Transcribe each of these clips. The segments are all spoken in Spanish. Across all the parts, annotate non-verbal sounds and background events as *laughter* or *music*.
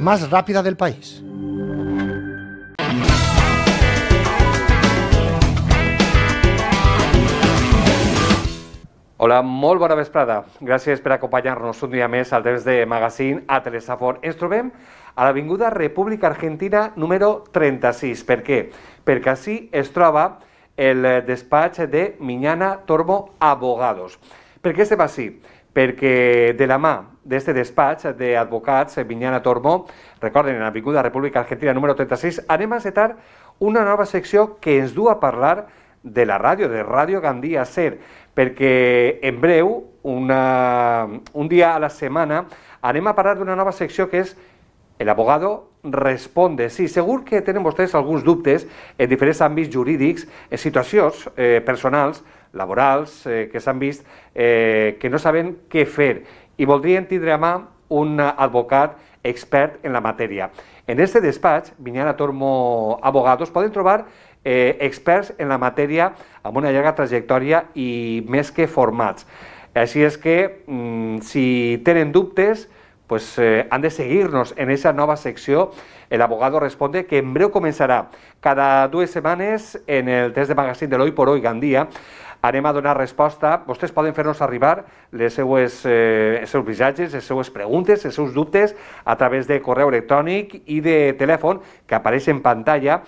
más rápida del país. Hola, molt buenas vesprada. Gracias por acompañarnos un día más al temps de Magazine a Telesafor. Ens trobem a l'Avinguda República Argentina número 36. ¿Por qué? Porque así estroba el despacho de Miñana Tormo Abogados. qué se va así? perquè de la mà d'aquest despatx d'advocats eh, Vinyana Tormo, recorden, en l'Avinguda República Argentina número 36, anem a setar una nova secció que ens du a parlar de la ràdio, de Ràdio Gandia Ser, perquè en breu, una, un dia a la setmana, anem a parlar d'una nova secció que és el abogado responde. Sí, segur que tenen vostès alguns dubtes en diferents àmbits jurídics, en situacions eh, personals, laborals eh, que s'han vist eh, que no saben què fer i voldrien tindre a mà un advocat expert en la matèria. En este despatx, Vinyana Tormo Abogados, poden trobar eh, experts en la matèria amb una llarga trajectòria i més que formats. Així és que, mm, si tenen dubtes, pues, eh, han de seguirnos en esa nova secció El Abogado Responde, que en breve començarà cada dues setmanes en el test de magazine de Hoy por Hoy Gandía. Anem a donar resposta. Vostès poden fer-nos arribar les seues, eh, els seus missatges, les seues preguntes, els seus dubtes a través de correu electrònic i de telèfon que apareix en pantalla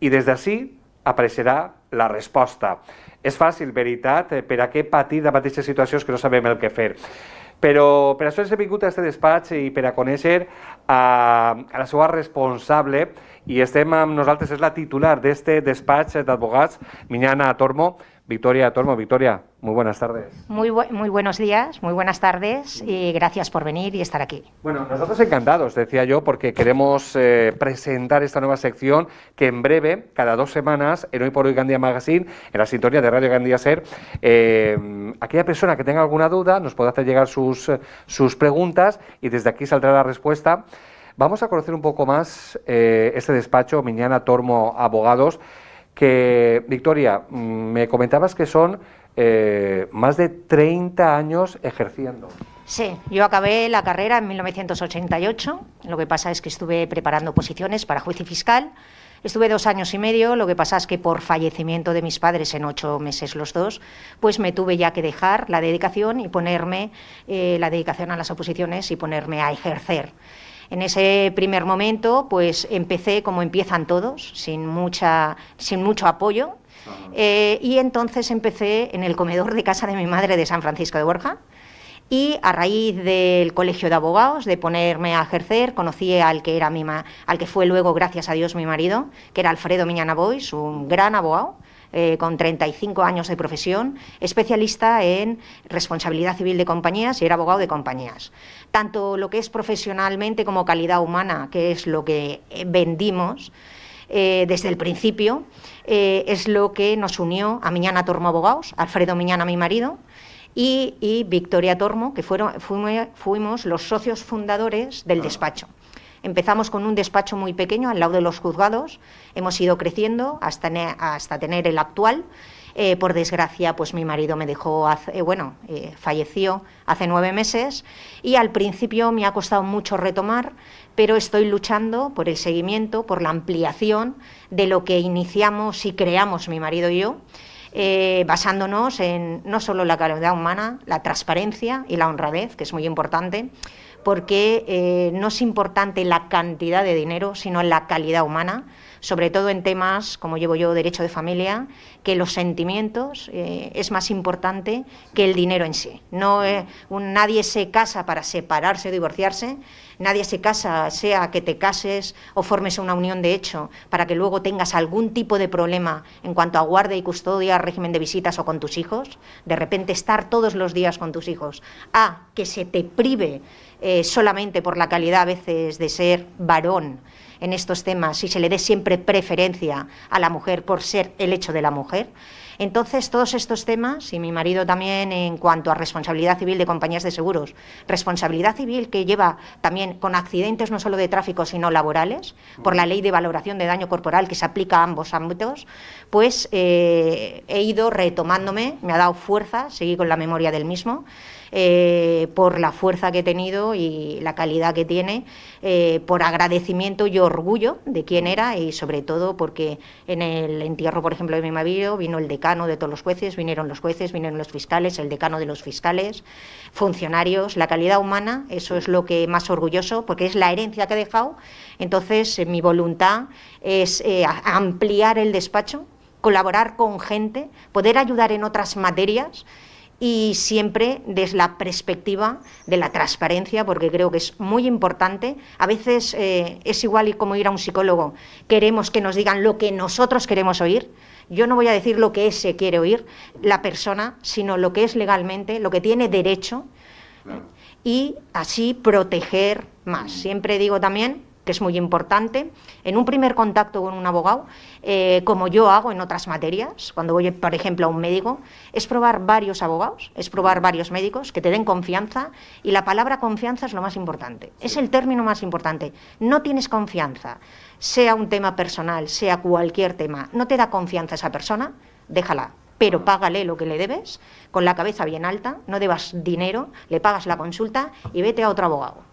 i des d'ací apareixerà la resposta. És fàcil, veritat, per a què patir de mateixes situacions que no sabem el que fer. Però per això he vingut a aquest despatx i per a conèixer a, a la seva responsable i estem amb nosaltres, és la titular d'aquest despatx d'advocats, Minyana Tormo. Victoria Tormo, Victoria, muy buenas tardes. Muy, muy buenos días, muy buenas tardes y gracias por venir y estar aquí. Bueno, nosotros encantados, decía yo, porque queremos eh, presentar esta nueva sección que en breve, cada dos semanas, en Hoy por Hoy Gandía Magazine, en la sintonía de Radio Gandía Ser, eh, aquella persona que tenga alguna duda nos puede hacer llegar sus, eh, sus preguntas y desde aquí saldrá la respuesta. Vamos a conocer un poco más este despacho, Miñana Tormo Abogados que, Victoria, mm, me comentabas que son eh, más de 30 años ejerciendo. Sí, yo acabé la carrera en 1988. Lo que pasa es que estuve preparando posiciones para juez fiscal. Estuve dos años y medio, lo que pasa es que por fallecimiento de mis padres en ocho meses los dos, pues me tuve ya que dejar la dedicación y ponerme eh, la dedicación a las oposiciones y ponerme a ejercer. En ese primer momento, pues empecé como empiezan todos, sin, mucha, sin mucho apoyo. Eh, y entonces empecé en el comedor de casa de mi madre de San Francisco de Borja. Y a raíz del colegio de abogados, de ponerme a ejercer, conocí al que, era mi al que fue luego, gracias a Dios, mi marido, que era Alfredo Miñana Bois, un gran abogado, eh, con 35 años de profesión, especialista en responsabilidad civil de compañías y era abogado de compañías. Tanto lo que es profesionalmente como calidad humana, que es lo que eh, vendimos eh, desde el principio, es lo que nos unió a Miñana Tormo Abogados, Alfredo Miñana, mi marido, y, Victoria Tormo, que fuimos, los socios fundadores del ah. despacho. Empezamos con un despacho muy pequeño al lado de los juzgados, hemos ido creciendo hasta, hasta tener el actual. Eh, por desgracia, pues mi marido me dejó, hace, eh, bueno, eh, falleció hace nueve meses y al principio me ha costado mucho retomar, pero estoy luchando por el seguimiento, por la ampliación de lo que iniciamos y creamos mi marido y yo. basándonos en no solo la calidad humana, la transparencia y la honradez, que es muy importante, porque eh, no es importante la cantidad de dinero, sino la calidad humana sobre todo en temas, como llevo yo, derecho de familia, que los sentimientos eh, es más importante que el dinero en sí. No, eh, nadie se casa para separarse o divorciarse, nadie se casa, sea que te cases o formes una unión de hecho, para que luego tengas algún tipo de problema en cuanto a guardia y custodia, régimen de visitas o con tus hijos. De repente estar todos los días con tus hijos, a que se te prive eh, solamente por la calidad a veces de ser varón en estos temas y se le dé siempre preferencia a la mujer por ser el hecho de la mujer. Entonces, todos estos temas, y mi marido también en cuanto a responsabilidad civil de compañías de seguros, responsabilidad civil que lleva también con accidentes no solo de tráfico, sino laborales, por la ley de valoración de daño corporal que se aplica a ambos ámbitos, pues eh, he ido retomándome, me ha dado fuerza, seguí con la memoria del mismo. Eh, por la fuerza que he tenido y la calidad que tiene, eh, por agradecimiento y orgullo de quién era y sobre todo porque en el entierro, por ejemplo, de mi marido vino el decano de todos los jueces, vinieron los jueces, vinieron los fiscales, el decano de los fiscales, funcionarios, la calidad humana, eso es lo que más orgulloso, porque es la herencia que he dejado. Entonces, eh, mi voluntad es ampliar el despacho colaborar con gente, poder ayudar en otras materias y siempre desde la perspectiva de la transparencia, porque creo que es muy importante. A veces eh, es igual y como ir a un psicólogo, queremos que nos digan lo que nosotros queremos oír. Yo no voy a decir lo que ese quiere oír la persona, sino lo que es legalmente, lo que tiene derecho, y así proteger más. Mm. Siempre digo también que es muy importante, en un primer contacto con un abogado, eh, como yo hago en otras materias, cuando voy, por ejemplo, a un médico, es probar varios abogados, es probar varios médicos que te den confianza y la palabra confianza es lo más importante, es el término más importante. No tienes confianza, sea un tema personal, sea cualquier tema, no te da confianza esa persona, déjala, pero págale lo que le debes, con la cabeza bien alta, no debas dinero, le pagas la consulta y vete a otro abogado.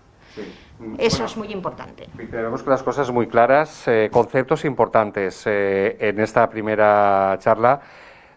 Mm, Eso es muy importante. Tenemos las cosas muy claras, eh, conceptos importantes eh, en esta primera charla.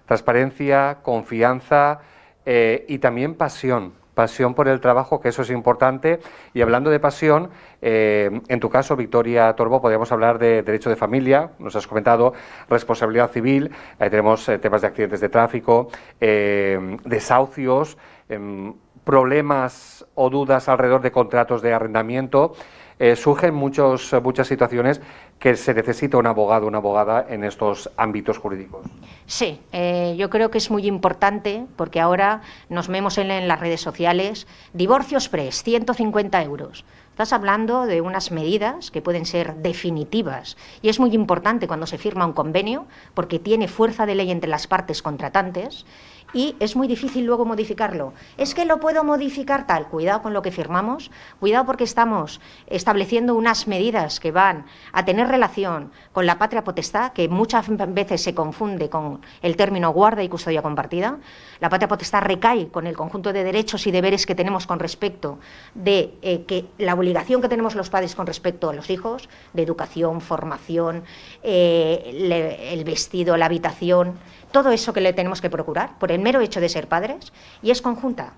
Transparencia, confianza eh, y también pasión pasión por el trabajo, que eso es importante. Y hablando de pasión, eh, en tu caso, Victoria Torbo, podríamos hablar de derecho de familia, nos has comentado, responsabilidad civil, ahí tenemos eh, temas de accidentes de tráfico, eh, desahucios, em, problemas o dudas alrededor de contratos de arrendamiento. Eh, surgen muchos, muchas situaciones que se necesita un abogado, una abogada en estos ámbitos jurídicos. Sí, eh, yo creo que es muy importante porque ahora nos vemos en, las redes sociales, ...divorcios pre 150 euros. Estás hablando de unas medidas que pueden ser definitivas y es muy importante cuando se firma un convenio porque tiene fuerza de ley entre las partes contratantes y es muy difícil luego modificarlo. Es que lo puedo modificar tal, cuidado con lo que firmamos, cuidado porque estamos estableciendo unas medidas que van a tener relación con la patria potestad, que muchas veces se confunde con el término guarda y custodia compartida. La patria potestad recae con el conjunto de derechos y deberes que tenemos con respecto de eh, que la obligación que tenemos los padres con respecto a los hijos, de educación, formación, eh, el vestido, la habitación todo eso que le tenemos que procurar por el mero hecho de ser padres y es conjunta.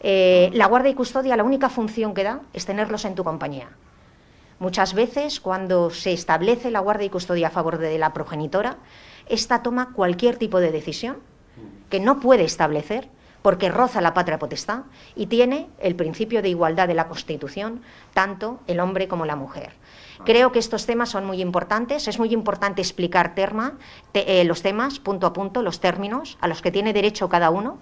Eh, mm. la guarda y custodia, la única función que da es tenerlos en tu compañía. Muchas veces, cuando se establece la guarda y custodia a favor de la progenitora, esta toma cualquier tipo de decisión mm. que no puede establecer porque roza la patria potestad y tiene el principio de igualdad de la Constitución, tanto el hombre como la mujer. Creo que estos temas son muy importantes. Es muy importante explicar eh, los temas punto a punto, los términos a los que tiene derecho cada uno.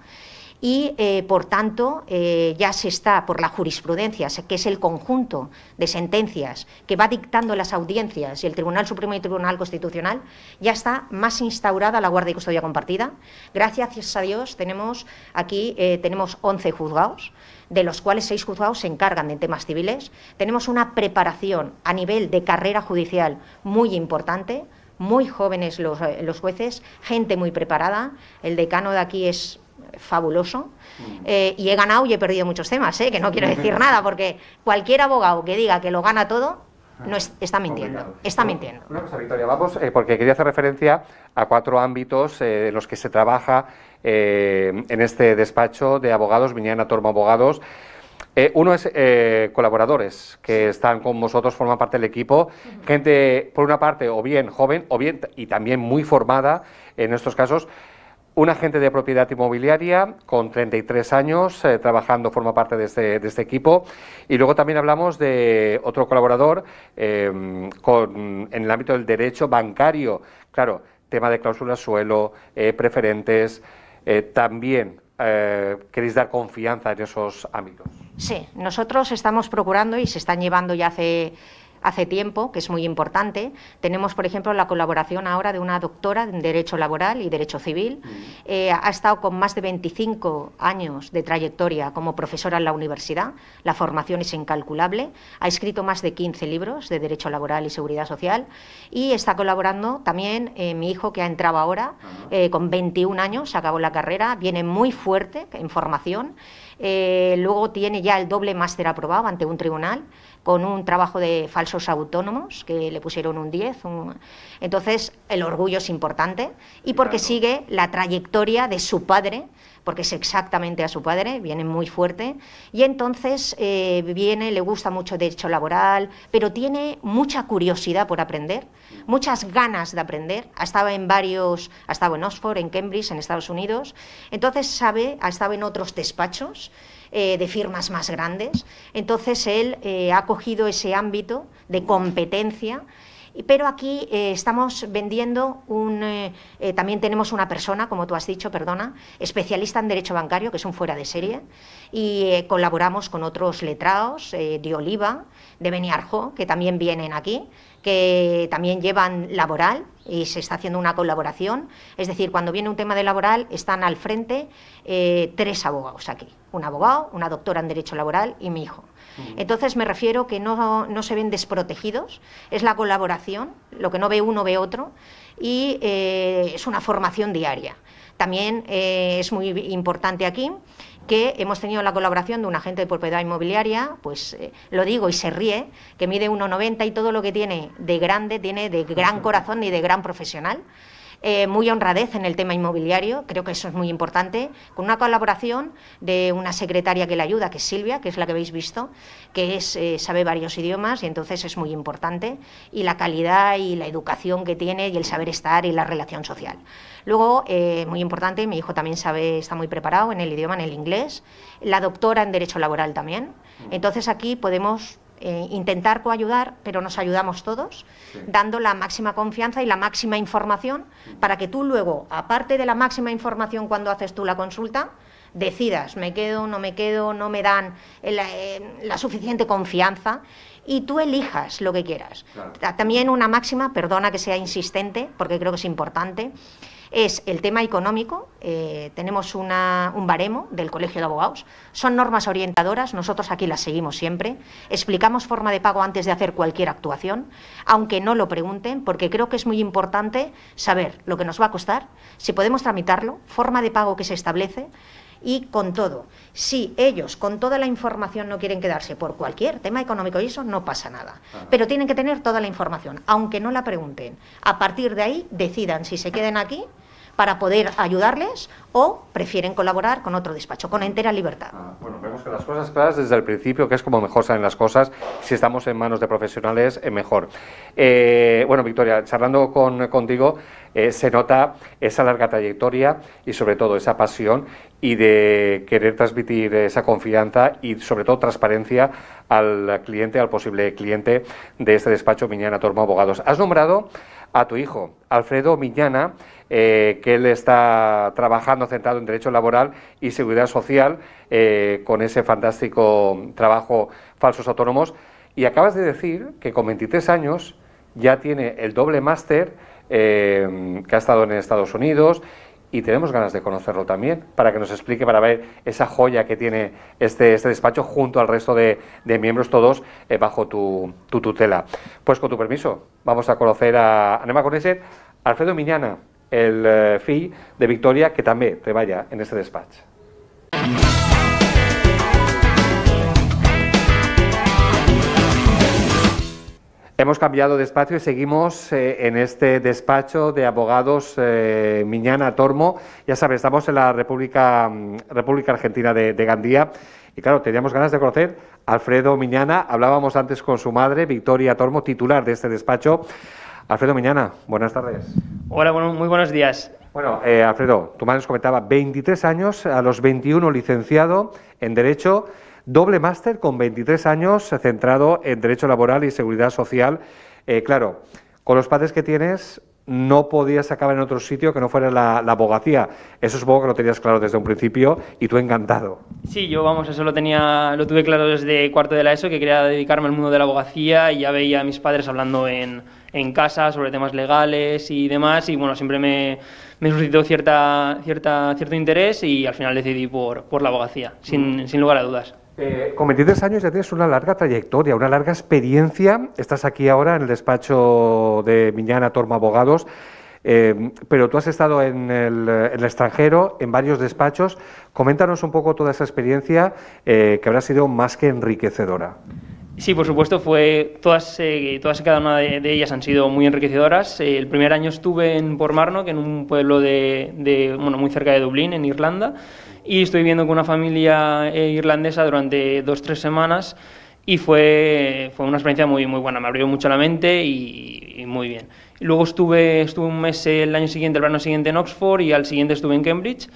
Y, eh, por tanto, eh, ya se está por la jurisprudencia, que es el conjunto de sentencias que va dictando las audiencias y el Tribunal Supremo y el Tribunal Constitucional, ya está más instaurada la guardia y custodia compartida. Gracias a Dios tenemos aquí tenemos 11 juzgados de los cuales seis juzgados se encargan de temas civiles. Tenemos una preparación a nivel de carrera judicial muy importante, muy jóvenes los, eh, jueces, gente muy preparada. El decano de aquí es fabuloso. Mm. Eh, y he ganado y he perdido muchos temas, eh, que no quiero *laughs* decir nada, porque cualquier abogado que diga que lo gana todo, ah, no está mintiendo. Está mintiendo. Victoria, vamos, porque quería hacer referencia a cuatro ámbitos en los que se trabaja eh, en este despacho de abogados, Viñana Tormo Abogados. Eh, uno es eh, colaboradores que están con vosotros, forman parte del equipo, gente por una parte o bien joven o bien y también muy formada en estos casos. Un agente de propiedad inmobiliaria con 33 años eh, trabajando, forma parte este, de este, equipo. Y luego también hablamos de otro colaborador con, en el ámbito del derecho bancario. Claro, tema de cláusulas suelo, preferentes. Eh, también eh, queréis dar confianza en esos amigos. Sí, nosotros estamos procurando y se están llevando ya hace hace tiempo, que es muy importante. Tenemos, por ejemplo, la colaboración ahora de una doctora en Derecho Laboral y Derecho Civil. Eh, ha estado con más de 25 años de trayectoria como profesora en la universidad. La formación es incalculable. Ha escrito más de 15 libros de Derecho Laboral y Seguridad Social. Y está colaborando también eh, mi hijo, que ha entrado ahora, eh, con 21 años, se acabó la carrera, viene muy fuerte en formación. Eh, luego tiene ya el doble máster aprobado ante un tribunal con un trabajo de falsos autónomos que le pusieron un 10. Entonces, el orgullo es importante y porque sigue la trayectoria de su padre, porque es exactamente a su padre, viene muy fuerte, y entonces eh, viene, le gusta mucho derecho laboral, pero tiene mucha curiosidad por aprender, muchas ganas de aprender, ha estado en varios, ha estado en Oxford, en Cambridge, en Estados Unidos, entonces sabe, ha estado en otros despachos, eh, de firmas más grandes, entonces él eh, ha cogido ese ámbito de competencia pero aquí eh, estamos vendiendo un... Eh, eh, también tenemos una persona, como tú has dicho, perdona, especialista en derecho bancario, que es un fuera de serie, y colaboramos con otros letrados de Oliva, de Beniarjo, que también vienen aquí, que también llevan laboral y se está haciendo una colaboración. Es decir, cuando viene un tema de laboral están al frente tres abogados aquí, un abogado, una doctora en derecho laboral y mi hijo. Entonces me refiero que no, se ven desprotegidos, es la colaboración, lo que no ve uno ve otro y eh, es una formación diaria. También eh, es muy importante aquí que hemos tenido la colaboración de un agente de propiedad inmobiliaria, pues eh, lo digo y se ríe, que mide 1,90 y todo lo que tiene de grande tiene de gran corazón y de gran profesional. Eh, muy honradez en el tema inmobiliario, creo que eso es muy importante, con una colaboración de una secretaria que le ayuda, que es Silvia, que es la que habéis visto, que es, eh, sabe varios idiomas y entonces es muy importante, y la calidad y la educación que tiene y el saber estar y la relación social. Luego, eh, muy importante, mi hijo también sabe, está muy preparado en el idioma, en el inglés, la doctora en Derecho Laboral también. Mm. Entonces aquí podemos eh, intentar coayudar, pero nos ayudamos todos, dando la máxima confianza y la máxima información para que tú luego, aparte de la máxima información cuando haces tú la consulta, decidas, me quedo, no me quedo, no me dan eh, eh, la, suficiente confianza y tú elijas lo que quieras. También una máxima, perdona que sea insistente, porque creo que es importante, es el tema económico. Eh, tenemos un baremo del Colegio de Abogados. Son normas orientadoras, nosotros aquí las seguimos siempre. Explicamos forma de pago antes de hacer cualquier actuación, aunque no lo pregunten, porque creo que es muy importante saber lo que nos va a costar, si podemos tramitarlo, forma de pago que se establece. Y con todo, si ellos con toda la información no quieren quedarse por cualquier tema económico y eso, no pasa nada. Ah. Pero tienen que tener toda la información, aunque no la pregunten. A partir de ahí, decidan si se queden aquí para poder ayudarles o prefieren colaborar con otro despacho, con entera libertad. Ah, bueno, vemos que las cosas claras desde el principio, que es como mejor salen las cosas, si estamos en manos de profesionales, eh, mejor. Eh, bueno, Victoria, charlando con, contigo, eh, se nota esa larga trayectoria y sobre todo esa pasión y de querer transmitir esa confianza y sobre todo transparencia al cliente, al posible cliente de este despacho Miñana Tormo Abogados. Has nombrado a tu hijo, Alfredo Miñana, eh, que él está trabajando centrado en Derecho Laboral y Seguridad Social eh, con ese fantástico trabajo Falsos Autónomos. Y acabas de decir que con 23 años ya tiene el doble máster eh, que ha estado en Estados Unidos y tenemos ganas de conocerlo también, para que nos explique, para ver esa joya que tiene este, este despacho junto al resto de, miembros, todos eh, bajo tu, tu, tutela. Pues con tu permiso, vamos a conocer a Anema ese Alfredo Miñana, el eh, FI de Victoria, que también te vaya en este despacho. Hemos cambiado de espacio y seguimos eh, en este despacho de abogados eh, Miñana Tormo. Ya sabes, estamos en la República, mm, Argentina de, Gandía. Y claro, teníamos ganas de conocer a Alfredo Miñana. Hablábamos antes con su madre, Victoria Tormo, titular de este despacho. Alfredo Miñana, buenas tardes. Hola, muy buenos días. Bueno, eh, Alfredo, tu madre nos comentaba 23 años, a los 21 licenciado en Derecho. Doble máster con 23 años centrado en Derecho Laboral y Seguridad Social. Eh, claro, con los padres que tienes no podías acabar en otro sitio que no fuera la, abogacía. Eso supongo que lo tenías claro desde un principio y tú encantado. Sí, yo vamos, eso lo tenía, lo tuve claro desde cuarto de la ESO, que quería dedicarme al mundo de la abogacía y ya veía a mis padres hablando en, en casa sobre temas legales y demás y bueno, siempre me, me suscitó cierta, cierta, cierto interés y al final decidí por, por la abogacía, sin, mm. sin lugar a dudas. Eh, con 23 años ya tienes una larga trayectoria, una larga experiencia. Estás aquí ahora en el despacho de Miñana Torma Abogados, eh, pero tú has estado eh, en el, extranjero, en varios despachos. Coméntanos un poco toda esa experiencia que habrá sido más que enriquecedora. Sí, por supuesto, fue todas, todas y cada una de, ellas han sido muy enriquecedoras. el primer año estuve en que en un pueblo muy cerca de Dublín, en Irlanda y estoy viviendo con una familia eh, irlandesa durante dos, tres semanas y fue, fue una experiencia muy, muy buena, me abrió mucho la mente y, muy bien. Luego estuve, estuve un mes el año siguiente, el verano siguiente en Oxford y al siguiente estuve en Cambridge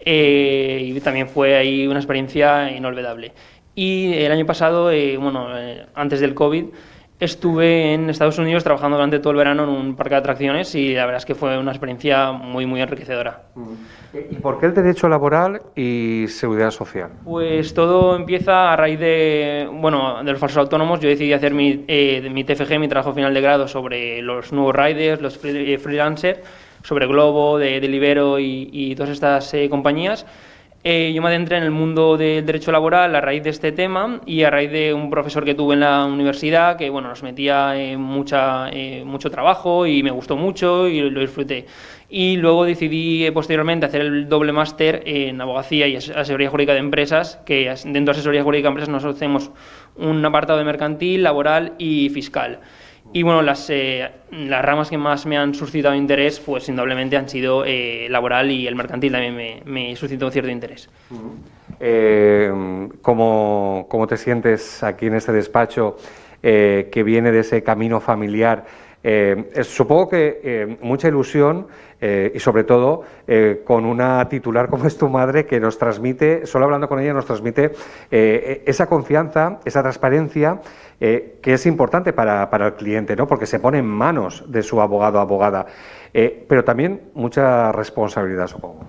eh, y también fue ahí una experiencia inolvidable. Y el año pasado, eh, bueno, antes del COVID, estuve en Estados Unidos trabajando durante todo el verano en un parque de atracciones y la verdad es que fue una experiencia muy, muy enriquecedora. ¿Y por qué el derecho laboral y seguridad social? Pues todo empieza a raíz de, bueno, de los falsos autónomos. Yo decidí hacer mi, eh, mi TFG, mi trabajo final de grado, sobre los nuevos riders, los eh, freelancers, sobre Globo, de Delivero y, todas estas eh, compañías. Eh, yo me adentré en el mundo del derecho laboral a raíz de este tema y a raíz de un profesor que tuve en la universidad que bueno, nos metía en eh, eh, mucho trabajo y me gustó mucho y lo disfruté. Y luego decidí posteriormente hacer el doble máster en abogacía y asesoría jurídica de empresas, que dentro de asesoría jurídica de empresas nosotros tenemos un apartado de mercantil, laboral y fiscal. Y bueno, las, eh, las ramas que más me han suscitado interés, pues indudablemente han sido eh, laboral y el mercantil también me, me suscitó cierto interés. Eh, ¿cómo, te sientes aquí en este despacho que viene de ese camino familiar? Eh, supongo que eh, mucha ilusión eh, y sobre todo con una titular como es tu madre que nos transmite, solo hablando con ella nos transmite esa confianza, esa transparencia que es importante para, para, el cliente, ¿no? porque se pone en manos de su abogado o abogada, pero también mucha responsabilidad, supongo.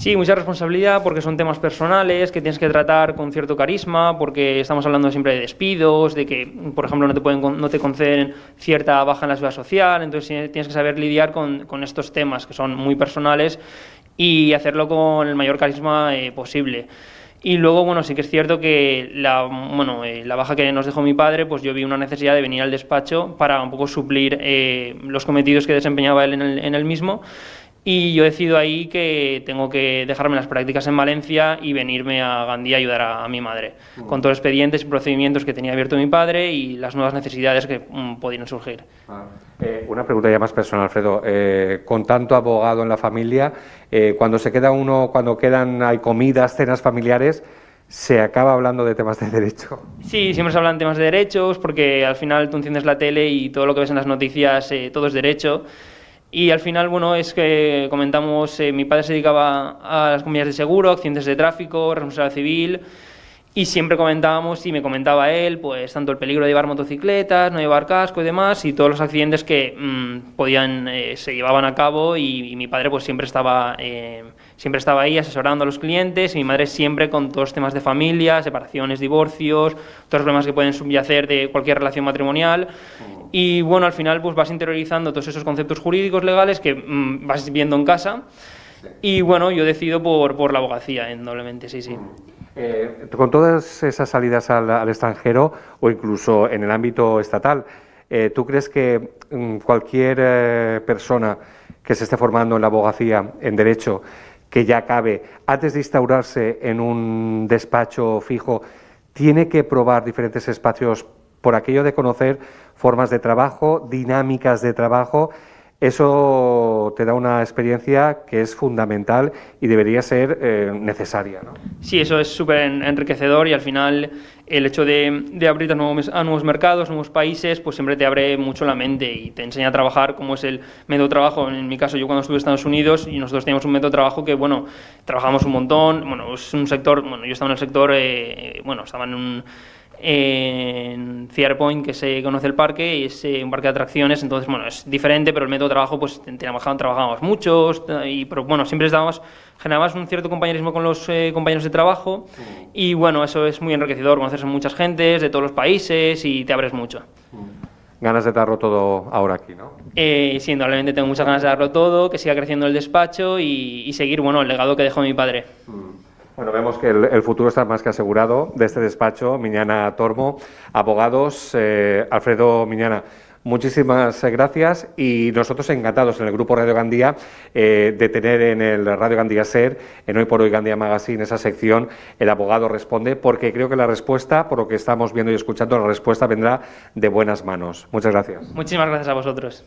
Sí, mucha responsabilidad porque son temas personales que tienes que tratar con cierto carisma, porque estamos hablando siempre de despidos, de que, por ejemplo, no te, pueden, no te conceden cierta baja en la ciudad social, entonces tienes que saber lidiar con, estos temas que son muy personales y hacerlo con el mayor carisma eh, posible. Y luego, bueno, sí que es cierto que la, bueno, eh, la baja que nos dejó mi padre, pues yo vi una necesidad de venir al despacho para un poco suplir eh, los cometidos que desempeñaba él en en el mismo y yo decido ahí que tengo que dejarme las prácticas en Valencia y venirme a Gandía a ayudar a, mi madre, con todos los expedientes y procedimientos que tenía abierto mi padre y las nuevas necesidades que um, podían surgir. Ah. Eh, una pregunta ya más personal, Alfredo. Eh, con tanto abogado en la familia, eh, cuando se queda uno, cuando quedan, hay comidas, cenas familiares, se acaba hablando de temas de derecho. Sí, siempre se hablan temas de derechos porque al final tú enciendes la tele y todo lo que ves en las noticias, todo es derecho. Y al final, bueno, es que comentamos, eh, mi padre se dedicaba a las comillas de seguro, accidentes de tráfico, responsabilidad civil, y siempre comentábamos, y me comentaba él, pues tanto el peligro de llevar motocicletas, no llevar casco y demás, y todos los accidentes que mm, podían, eh, se llevaban a cabo, y, mi padre pues siempre estaba, eh, siempre estaba ahí asesorando a los clientes, y mi madre siempre con todos los temas de familia, separaciones, divorcios, todos los problemas que pueden subyacer de cualquier relación matrimonial. Y bueno, al final pues vas interiorizando todos esos conceptos jurídicos legales que mm, vas viendo en casa, y bueno, yo decido por, por la abogacía, indudablemente, sí, sí. Mm. Eh, con todas esas salidas al, extranjero o incluso en el ámbito estatal, eh, ¿tú crees que mm, cualquier eh, persona que se esté formando en la abogacía, en derecho, que ya cabe, antes de instaurarse en un despacho fijo, tiene que probar diferentes espacios por aquello de conocer formas de trabajo, dinámicas de trabajo eso te da una experiencia que es fundamental y debería ser eh, necesaria. Sí, eso es súper enriquecedor y al final el hecho de, abrirte a nuevos, nuevos, mercados, nuevos países, pues siempre te abre mucho la mente y te enseña a trabajar como es el método de trabajo. En mi caso, yo cuando estuve en Estados Unidos y nosotros teníamos un método de trabajo que, bueno, trabajamos un montón, bueno, es un sector, bueno, yo estaba en el sector, eh, bueno, estaba en un en Point que se conoce el parque, y es eh, un parque de atracciones, entonces, bueno, es diferente, pero el método de trabajo, pues trabajábamos muchos, y, pero bueno, siempre estábamos, generabas un cierto compañerismo con los eh, compañeros de trabajo, y bueno, eso es muy enriquecedor, ...conocerse a muchas gentes de todos los países y te abres mucho. Ganas de darlo todo ahora aquí, ¿no? Eh, sí, indudablemente tengo muchas ganas de darlo todo, que siga creciendo el despacho y, seguir, bueno, el legado que dejó mi padre. Mm. Bueno, vemos que el, futuro está más que asegurado de este despacho, Miñana Tormo, abogados, eh, Alfredo Miñana. Muchísimas eh, gracias y nosotros encantados en el Grupo Radio Gandía eh, de tener en el Radio Gandía SER, en Hoy por Hoy Gandía Magazine, esa sección El abogado responde, porque creo que la respuesta, por lo que estamos viendo y escuchando, la respuesta vendrá de buenas manos. Muchas gracias. Muchísimas gracias a vosotros.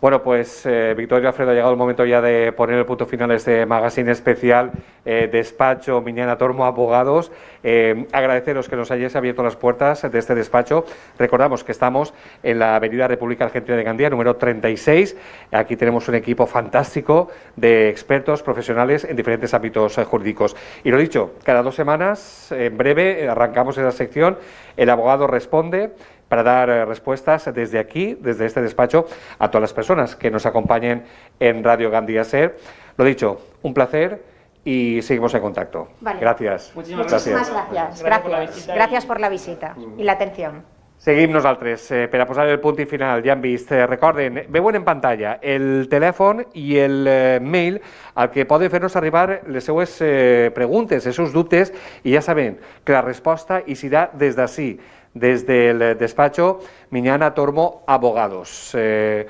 Bueno, pues eh, Victoria Alfredo, ha llegado el momento ya de poner el punto final a este magazine especial eh, Despacho Miñana Tormo Abogados. Eh, agradeceros que nos hayáis abierto las puertas de este despacho. Recordamos que estamos en la Avenida República Argentina de Gandía, número 36. Aquí tenemos un equipo fantástico de expertos profesionales en diferentes ámbitos jurídicos. Y lo dicho, cada dos semanas, en breve, arrancamos esa sección. El abogado responde para dar eh, respuestas desde aquí, desde este despacho, a todas las personas que nos acompañen en Radio Gandía Ser. Lo dicho, un placer y seguimos en contacto. Gracias. Muchísimas gracias. gracias. Gracias. por la visita y la atención. Seguimos al 3, Pero per el punto y final, ya han visto, recuerden... Eh, recorden, eh, en pantalla el teléfono y el mail al que pueden vernos arribar les seues eh, preguntes, els seus y ya saben que la respuesta hi serà desde d'ací. Desde el eh, despacho, Miñana Tormo Abogados. Eh,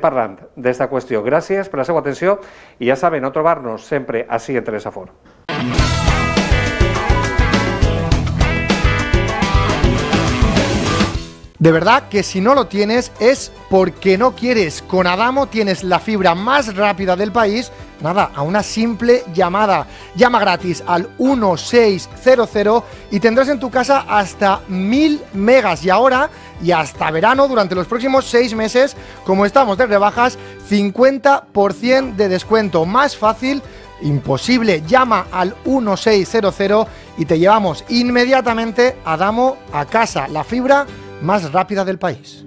parlando de esta cuestión... ...gracias por la atención y ya saben, no trovarnos siempre así, entre en forma. De verdad que si no lo tienes es porque no quieres. Con Adamo tienes la fibra más rápida del país nada, a una simple llamada. Llama gratis al 1600 y tendrás en tu casa hasta 1000 megas. Y ahora, y hasta verano, durante los próximos seis meses, como estamos de rebajas, 50% de descuento. Más fácil imposible. Llama al 1600 y te llevamos inmediatamente a Damo a casa, la fibra más rápida del país.